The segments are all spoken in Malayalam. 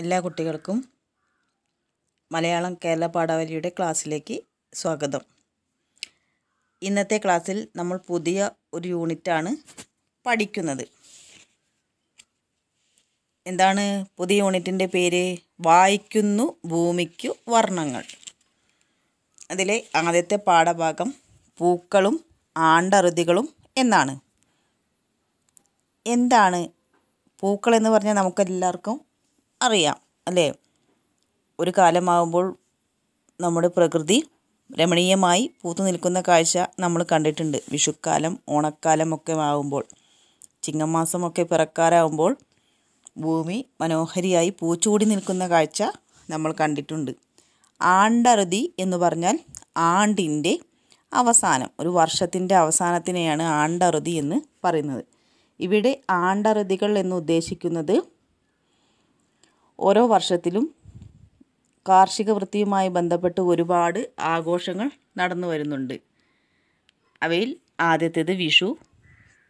എല്ലാ കുട്ടികൾക്കും മലയാളം കേരള പാഠാവലിയുടെ ക്ലാസ്സിലേക്ക് സ്വാഗതം ഇന്നത്തെ ക്ലാസ്സിൽ നമ്മൾ പുതിയ ഒരു യൂണിറ്റാണ് പഠിക്കുന്നത് എന്താണ് പുതിയ യൂണിറ്റിൻ്റെ പേര് വായിക്കുന്നു ഭൂമിക്കു വർണ്ണങ്ങൾ അതിലെ ആദ്യത്തെ പാഠഭാഗം പൂക്കളും ആണ്ടറുതികളും എന്നാണ് എന്താണ് പൂക്കൾ എന്ന് പറഞ്ഞാൽ നമുക്കെല്ലാവർക്കും അറിയാം അല്ലേ ഒരു കാലമാകുമ്പോൾ നമ്മുടെ പ്രകൃതി രമണീയമായി പൂത്തു നിൽക്കുന്ന കാഴ്ച നമ്മൾ കണ്ടിട്ടുണ്ട് വിഷുക്കാലം ഓണക്കാലം ഒക്കെ ആകുമ്പോൾ ചിങ്ങമാസമൊക്കെ പിറക്കാറാകുമ്പോൾ ഭൂമി മനോഹരിയായി പൂച്ചൂടി നിൽക്കുന്ന കാഴ്ച നമ്മൾ കണ്ടിട്ടുണ്ട് ആണ്ടറുതി എന്ന് പറഞ്ഞാൽ ആണ്ടിൻ്റെ അവസാനം ഒരു വർഷത്തിൻ്റെ അവസാനത്തിനെയാണ് ആണ്ടറുതി എന്ന് പറയുന്നത് ഇവിടെ ആണ്ടറുതികൾ എന്ന് ഉദ്ദേശിക്കുന്നത് ഓരോ വർഷത്തിലും കാർഷിക വൃത്തിയുമായി ബന്ധപ്പെട്ട് ഒരുപാട് ആഘോഷങ്ങൾ നടന്നു വരുന്നുണ്ട് അവയിൽ ആദ്യത്തേത് വിഷു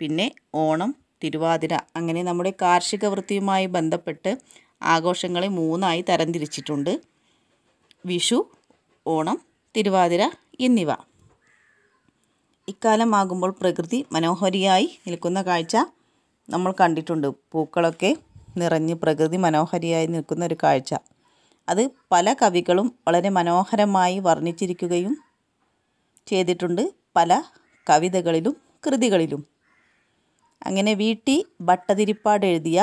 പിന്നെ ഓണം തിരുവാതിര അങ്ങനെ നമ്മുടെ കാർഷിക വൃത്തിയുമായി ബന്ധപ്പെട്ട് ആഘോഷങ്ങളെ മൂന്നായി തരംതിരിച്ചിട്ടുണ്ട് വിഷു ഓണം തിരുവാതിര എന്നിവ ഇക്കാലമാകുമ്പോൾ പ്രകൃതി മനോഹരിയായി നിൽക്കുന്ന കാഴ്ച നമ്മൾ കണ്ടിട്ടുണ്ട് പൂക്കളൊക്കെ നിറഞ്ഞ് പ്രകൃതി മനോഹരിയായി നിൽക്കുന്ന ഒരു കാഴ്ച അത് പല കവികളും വളരെ മനോഹരമായി വർണ്ണിച്ചിരിക്കുകയും ചെയ്തിട്ടുണ്ട് പല കവിതകളിലും കൃതികളിലും അങ്ങനെ വീട്ടി ഭട്ടതിരിപ്പാട് എഴുതിയ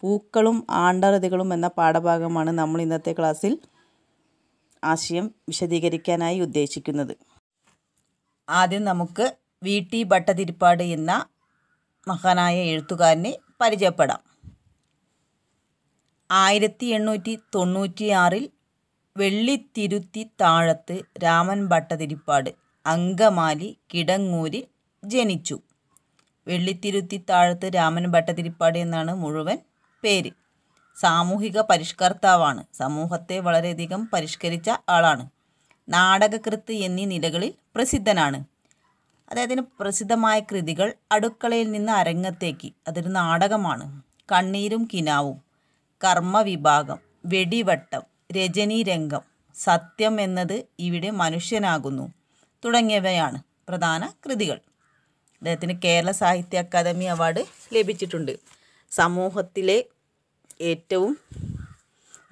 പൂക്കളും ആണ്ടറുതികളും എന്ന പാഠഭാഗമാണ് നമ്മൾ ഇന്നത്തെ ക്ലാസ്സിൽ ആശയം വിശദീകരിക്കാനായി ഉദ്ദേശിക്കുന്നത് ആദ്യം നമുക്ക് വീട്ടി ഭട്ടതിരിപ്പാട് എന്ന മഹാനായ എഴുത്തുകാരനെ പരിചയപ്പെടാം ആയിരത്തി എണ്ണൂറ്റി തൊണ്ണൂറ്റിയാറിൽ വെള്ളിത്തിരുത്തി താഴത്ത് രാമൻ ഭട്ടതിരിപ്പാട് അങ്കമാലി കിടങ്ങൂരിൽ ജനിച്ചു വെള്ളിത്തിരുത്തി താഴത്ത് രാമൻ ഭട്ടതിരിപ്പാട് എന്നാണ് മുഴുവൻ പേര് സാമൂഹിക പരിഷ്കർത്താവാണ് സമൂഹത്തെ വളരെയധികം പരിഷ്കരിച്ച ആളാണ് നാടകകൃത്ത് എന്നീ നിലകളിൽ പ്രസിദ്ധനാണ് അദ്ദേഹത്തിന് പ്രസിദ്ധമായ കൃതികൾ അടുക്കളയിൽ നിന്ന് അരങ്ങത്തേക്ക് അതൊരു നാടകമാണ് കണ്ണീരും കിനാവും കർമ്മവിഭാഗം വെടിവട്ടം രജനീരംഗം സത്യം എന്നത് ഇവിടെ മനുഷ്യനാകുന്നു തുടങ്ങിയവയാണ് പ്രധാന കൃതികൾ അദ്ദേഹത്തിന് കേരള സാഹിത്യ അക്കാദമി അവാർഡ് ലഭിച്ചിട്ടുണ്ട് സമൂഹത്തിലെ ഏറ്റവും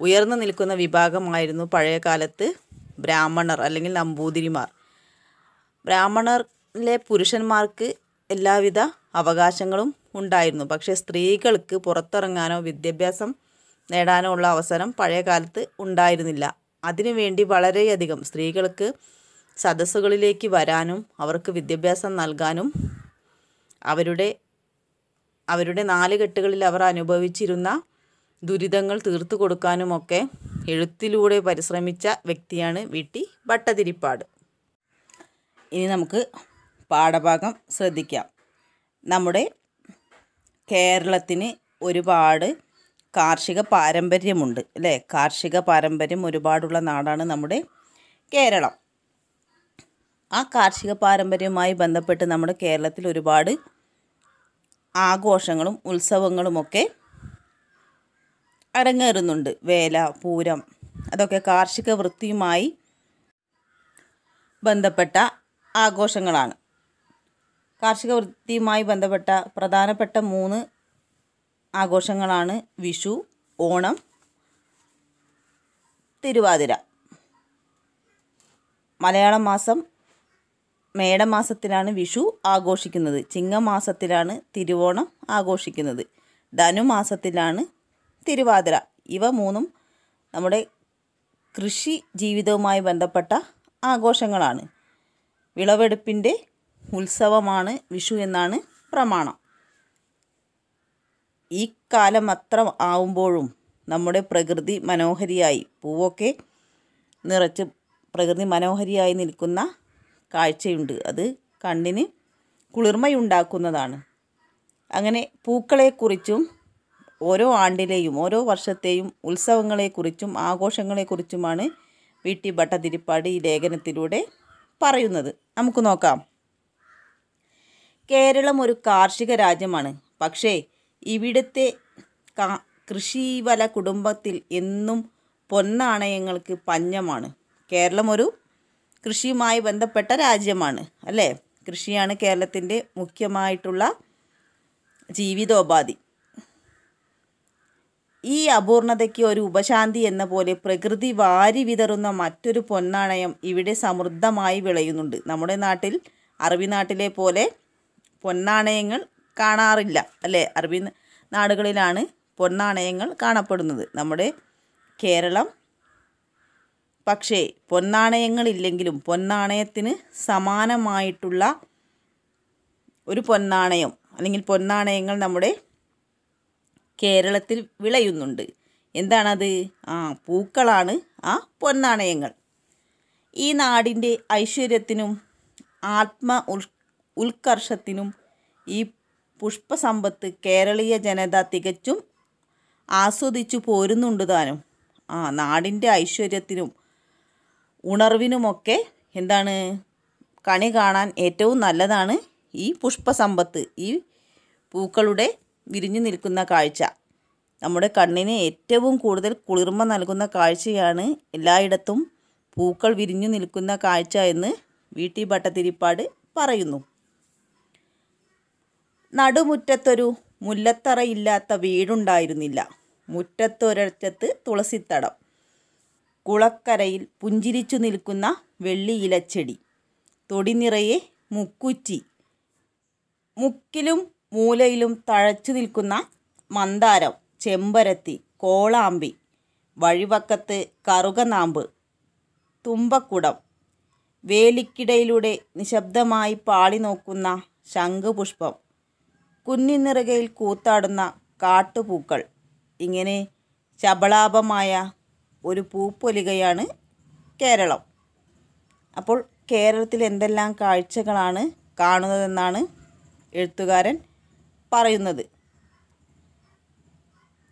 ഉയർന്നു നിൽക്കുന്ന വിഭാഗമായിരുന്നു പഴയകാലത്ത് ബ്രാഹ്മണർ അല്ലെങ്കിൽ നമ്പൂതിരിമാർ ബ്രാഹ്മണറിലെ പുരുഷന്മാർക്ക് എല്ലാവിധ അവകാശങ്ങളും ഉണ്ടായിരുന്നു പക്ഷേ സ്ത്രീകൾക്ക് പുറത്തിറങ്ങാനോ വിദ്യാഭ്യാസം നേടാനുള്ള അവസരം പഴയ കാലത്ത് ഉണ്ടായിരുന്നില്ല അതിനുവേണ്ടി വളരെയധികം സ്ത്രീകൾക്ക് സദസ്സുകളിലേക്ക് വരാനും അവർക്ക് വിദ്യാഭ്യാസം നൽകാനും അവരുടെ അവരുടെ നാലുകെട്ടുകളിൽ അവർ അനുഭവിച്ചിരുന്ന ദുരിതങ്ങൾ തീർത്തു കൊടുക്കാനുമൊക്കെ എഴുത്തിലൂടെ പരിശ്രമിച്ച വ്യക്തിയാണ് വി ടി ഭട്ടതിരിപ്പാട് ഇനി നമുക്ക് പാഠഭാഗം ശ്രദ്ധിക്കാം നമ്മുടെ കേരളത്തിന് ഒരുപാട് കാർഷിക പാരമ്പര്യമുണ്ട് അല്ലേ കാർഷിക പാരമ്പര്യം ഒരുപാടുള്ള നാടാണ് നമ്മുടെ കേരളം ആ കാർഷിക പാരമ്പര്യവുമായി ബന്ധപ്പെട്ട് നമ്മുടെ കേരളത്തിൽ ഒരുപാട് ആഘോഷങ്ങളും ഉത്സവങ്ങളുമൊക്കെ അരങ്ങേറുന്നുണ്ട് വേല പൂരം അതൊക്കെ കാർഷിക വൃത്തിയുമായി ബന്ധപ്പെട്ട ആഘോഷങ്ങളാണ് കാർഷിക വൃത്തിയുമായി ബന്ധപ്പെട്ട പ്രധാനപ്പെട്ട മൂന്ന് ആഘോഷങ്ങളാണ് വിഷു ഓണം തിരുവാതിര മലയാള മാസം മേടമാസത്തിലാണ് വിഷു ആഘോഷിക്കുന്നത് ചിങ്ങമാസത്തിലാണ് തിരുവോണം ആഘോഷിക്കുന്നത് ധനുമാസത്തിലാണ് തിരുവാതിര ഇവ മൂന്നും നമ്മുടെ കൃഷി ജീവിതവുമായി ബന്ധപ്പെട്ട ആഘോഷങ്ങളാണ് വിളവെടുപ്പിൻ്റെ ഉത്സവമാണ് വിഷു എന്നാണ് പ്രമാണം ഈ കാലം അത്ര ആവുമ്പോഴും നമ്മുടെ പ്രകൃതി മനോഹരിയായി പൂവൊക്കെ നിറച്ച് പ്രകൃതി മനോഹരിയായി നിൽക്കുന്ന കാഴ്ചയുണ്ട് അത് കണ്ണിന് കുളിർമയുണ്ടാക്കുന്നതാണ് അങ്ങനെ പൂക്കളെക്കുറിച്ചും ഓരോ ആണ്ടിലെയും ഓരോ വർഷത്തെയും ഉത്സവങ്ങളെക്കുറിച്ചും ആഘോഷങ്ങളെക്കുറിച്ചുമാണ് വി ടി ഭട്ടതിരിപ്പാട് ഈ ലേഖനത്തിലൂടെ പറയുന്നത് നമുക്ക് നോക്കാം കേരളം ഒരു കാർഷിക രാജ്യമാണ് പക്ഷേ ഇവിടുത്തെ കൃഷിവല കുടുംബത്തിൽ എന്നും പൊന്നാണയങ്ങൾക്ക് പഞ്ഞമാണ് കേരളം ഒരു കൃഷിയുമായി ബന്ധപ്പെട്ട രാജ്യമാണ് അല്ലേ കൃഷിയാണ് കേരളത്തിൻ്റെ മുഖ്യമായിട്ടുള്ള ജീവിതോപാധി ഈ അപൂർണതയ്ക്ക് ഒരു ഉപശാന്തി എന്ന പോലെ പ്രകൃതി വാരി വിതറുന്ന മറ്റൊരു പൊന്നാണയം ഇവിടെ സമൃദ്ധമായി വിളയുന്നുണ്ട് നമ്മുടെ നാട്ടിൽ അറബി നാട്ടിലെ പോലെ പൊന്നാണയങ്ങൾ കാണാറില്ല അല്ലേ അറബി നാടുകളിലാണ് പൊന്നാണയങ്ങൾ കാണപ്പെടുന്നത് നമ്മുടെ കേരളം പക്ഷേ പൊന്നാണയങ്ങളില്ലെങ്കിലും പൊന്നാണയത്തിന് സമാനമായിട്ടുള്ള ഒരു പൊന്നാണയം അല്ലെങ്കിൽ പൊന്നാണയങ്ങൾ നമ്മുടെ കേരളത്തിൽ വിളയുന്നുണ്ട് എന്താണത് ആ പൂക്കളാണ് ആ പൊന്നാണയങ്ങൾ ഈ നാടിൻ്റെ ഐശ്വര്യത്തിനും ആത്മ ഉൽ ഉത്കർഷത്തിനും ഈ പുഷ്പസമ്പത്ത് കേരളീയ ജനത തികച്ചും ആസ്വദിച്ചു പോരുന്നുണ്ട് താനും ആ നാടിൻ്റെ ഐശ്വര്യത്തിനും ഉണർവിനുമൊക്കെ എന്താണ് കണി കാണാൻ ഏറ്റവും നല്ലതാണ് ഈ പുഷ്പസമ്പത്ത് ഈ പൂക്കളുടെ വിരിഞ്ഞു നിൽക്കുന്ന കാഴ്ച നമ്മുടെ കണ്ണിന് ഏറ്റവും കൂടുതൽ കുളിർമ നൽകുന്ന കാഴ്ചയാണ് എല്ലായിടത്തും പൂക്കൾ വിരിഞ്ഞു നിൽക്കുന്ന കാഴ്ച എന്ന് വി ടി ഭട്ടതിരിപ്പാട് പറയുന്നു നടുമുറ്റത്തൊരു മുല്ലത്തറയില്ലാത്ത വീടുണ്ടായിരുന്നില്ല മുറ്റത്തൊരറ്റത്ത് തുളസിത്തടം കുളക്കരയിൽ പുഞ്ചിരിച്ചു നിൽക്കുന്ന വെള്ളിയിലച്ചെടി തൊടിനിറയെ മുക്കുറ്റി മുക്കിലും മൂലയിലും തഴച്ചു നിൽക്കുന്ന മന്ദാരം ചെമ്പരത്തി കോളാമ്പി വഴിവക്കത്ത് കറുകനാമ്പ് തുമ്പക്കുടം വേലിക്കിടയിലൂടെ നിശബ്ദമായി പാളി നോക്കുന്ന ശംഖുപുഷ്പം കുന്നിനിറകയിൽ കൂത്താടുന്ന കാട്ടുപൂക്കൾ ഇങ്ങനെ ശബളാപമായ ഒരു പൂപ്പൊലികയാണ് കേരളം അപ്പോൾ കേരളത്തിൽ എന്തെല്ലാം കാഴ്ചകളാണ് കാണുന്നതെന്നാണ് എഴുത്തുകാരൻ പറയുന്നത്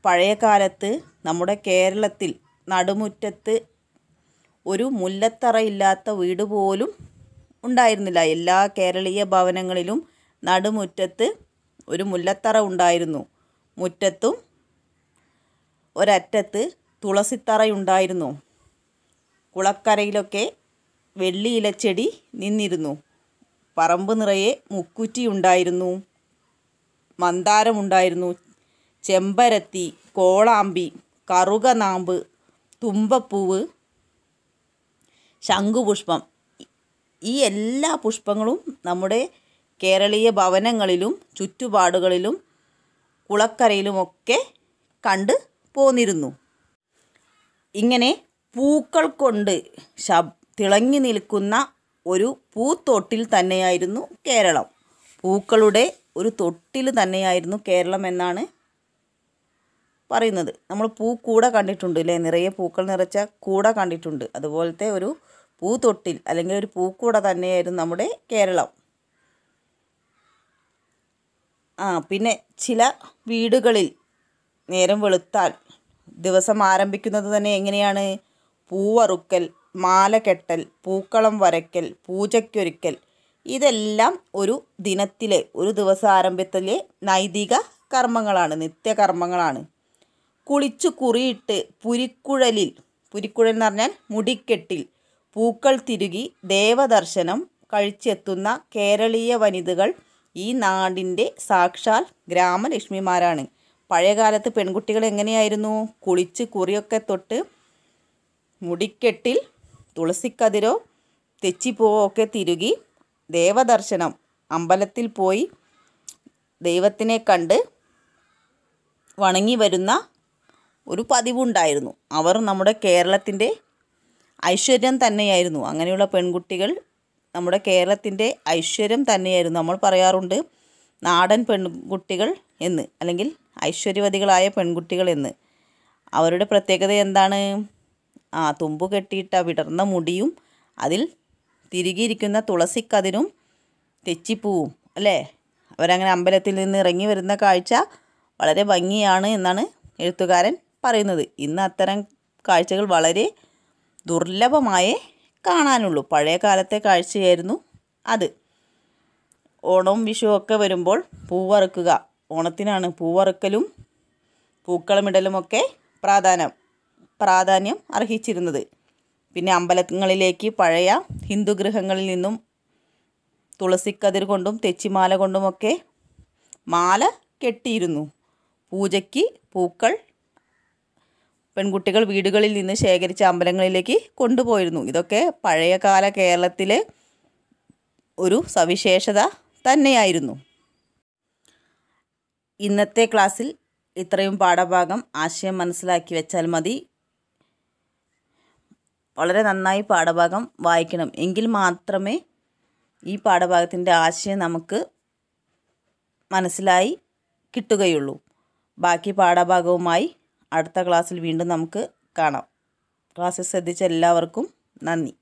പഴയ കാലത്ത് നമ്മുടെ കേരളത്തിൽ നടുമുറ്റത്ത് ഒരു മുല്ലത്തറയില്ലാത്ത വീട് പോലും ഉണ്ടായിരുന്നില്ല എല്ലാ കേരളീയ ഭവനങ്ങളിലും നടുമുറ്റത്ത് ഒരു മുല്ലത്തറ ഉണ്ടായിരുന്നു മുറ്റത്തും ഒരറ്റത്ത് തുളസിത്തറയുണ്ടായിരുന്നു കുളക്കരയിലൊക്കെ വെള്ളിയിലച്ചെടി നിന്നിരുന്നു പറമ്പ് നിറയെ മുക്കുറ്റിയുണ്ടായിരുന്നു മന്ദാരമുണ്ടായിരുന്നു ചെമ്പരത്തി കോളാമ്പി കറുകനാമ്പ് തുമ്പപ്പൂവ് ശംഖുപുഷ്പം ഈ എല്ലാ പുഷ്പങ്ങളും നമ്മുടെ കേരളീയ ഭവനങ്ങളിലും ചുറ്റുപാടുകളിലും കുളക്കരയിലുമൊക്കെ കണ്ട് പോന്നിരുന്നു ഇങ്ങനെ പൂക്കൾ കൊണ്ട് ശബ് തിളങ്ങി നിൽക്കുന്ന ഒരു പൂത്തോട്ടിൽ തന്നെയായിരുന്നു കേരളം പൂക്കളുടെ ഒരു തൊട്ടിൽ തന്നെയായിരുന്നു കേരളം എന്നാണ് പറയുന്നത് നമ്മൾ പൂക്കൂട കണ്ടിട്ടുണ്ട് അല്ലേ നിറയെ പൂക്കൾ നിറച്ച കൂട കണ്ടിട്ടുണ്ട് അതുപോലത്തെ ഒരു പൂത്തൊട്ടിൽ അല്ലെങ്കിൽ ഒരു പൂക്കൂട തന്നെയായിരുന്നു നമ്മുടെ കേരളം ആ പിന്നെ ചില വീടുകളിൽ നേരം വെളുത്താൽ ദിവസം ആരംഭിക്കുന്നത് തന്നെ എങ്ങനെയാണ് പൂവറുക്കൽ മാല കെട്ടൽ പൂക്കളം വരയ്ക്കൽ പൂജയ്ക്കൊരുക്കൽ ഇതെല്ലാം ഒരു ദിനത്തിലെ ഒരു ദിവസം ആരംഭത്തിലെ നൈതിക കർമ്മങ്ങളാണ് നിത്യകർമ്മങ്ങളാണ് കുളിച്ചു കുറിയിട്ട് പുരിക്കുഴലിൽ പുരിക്കുഴൽ എന്ന് പറഞ്ഞാൽ മുടിക്കെട്ടിൽ പൂക്കൾ തിരുകി ദേവദർശനം കഴിച്ചെത്തുന്ന കേരളീയ വനിതകൾ ഈ നാടിൻ്റെ സാക്ഷാൽ ഗ്രാമലക്ഷ്മിമാരാണ് പഴയകാലത്ത് പെൺകുട്ടികൾ എങ്ങനെയായിരുന്നു കുളിച്ച് കുറിയൊക്കെ തൊട്ട് മുടിക്കെട്ടിൽ തുളസിക്കതിരോ തെച്ചിപ്പൂവോ ഒക്കെ തിരുകി ദേവദർശനം അമ്പലത്തിൽ പോയി ദൈവത്തിനെ കണ്ട് വണങ്ങി വരുന്ന ഒരു പതിവുണ്ടായിരുന്നു അവർ നമ്മുടെ കേരളത്തിൻ്റെ ഐശ്വര്യം തന്നെയായിരുന്നു അങ്ങനെയുള്ള പെൺകുട്ടികൾ നമ്മുടെ കേരളത്തിൻ്റെ ഐശ്വര്യം തന്നെയായിരുന്നു നമ്മൾ പറയാറുണ്ട് നാടൻ പെൺകുട്ടികൾ എന്ന് അല്ലെങ്കിൽ ഐശ്വര്യവതികളായ പെൺകുട്ടികൾ എന്ന് അവരുടെ പ്രത്യേകത എന്താണ് ആ തുമ്പ് കെട്ടിയിട്ട വിടർന്ന മുടിയും അതിൽ തിരികിയിരിക്കുന്ന തുളസിക്കതിനും തെച്ചിപ്പൂവും അല്ലേ അവരങ്ങനെ അമ്പലത്തിൽ നിന്ന് ഇറങ്ങി വരുന്ന കാഴ്ച വളരെ ഭംഗിയാണ് എന്നാണ് എഴുത്തുകാരൻ പറയുന്നത് ഇന്ന് അത്തരം കാഴ്ചകൾ വളരെ ദുർലഭമായേ കാണാനുള്ളൂ പഴയ കാലത്തെ കാഴ്ചയായിരുന്നു അത് ഓണവും ഒക്കെ വരുമ്പോൾ പൂവറുക്കുക ഓണത്തിനാണ് പൂവറുക്കലും പൂക്കളമിടലുമൊക്കെ പ്രാധാന്യം പ്രാധാന്യം അർഹിച്ചിരുന്നത് പിന്നെ അമ്പലങ്ങളിലേക്ക് പഴയ ഹിന്ദു ഗൃഹങ്ങളിൽ നിന്നും തുളസിക്കതിർ കൊണ്ടും തെച്ചിമാല കൊണ്ടുമൊക്കെ മാല കെട്ടിയിരുന്നു പൂജയ്ക്ക് പൂക്കൾ പെൺകുട്ടികൾ വീടുകളിൽ നിന്ന് ശേഖരിച്ച അമ്പലങ്ങളിലേക്ക് കൊണ്ടുപോയിരുന്നു ഇതൊക്കെ പഴയകാല കേരളത്തിലെ ഒരു സവിശേഷത തന്നെയായിരുന്നു ഇന്നത്തെ ക്ലാസ്സിൽ ഇത്രയും പാഠഭാഗം ആശയം മനസ്സിലാക്കി വെച്ചാൽ മതി വളരെ നന്നായി പാഠഭാഗം വായിക്കണം എങ്കിൽ മാത്രമേ ഈ പാഠഭാഗത്തിൻ്റെ ആശയം നമുക്ക് മനസ്സിലായി കിട്ടുകയുള്ളൂ ബാക്കി പാഠഭാഗവുമായി അടുത്ത ക്ലാസ്സിൽ വീണ്ടും നമുക്ക് കാണാം ക്ലാസ്സിൽ ശ്രദ്ധിച്ച എല്ലാവർക്കും നന്ദി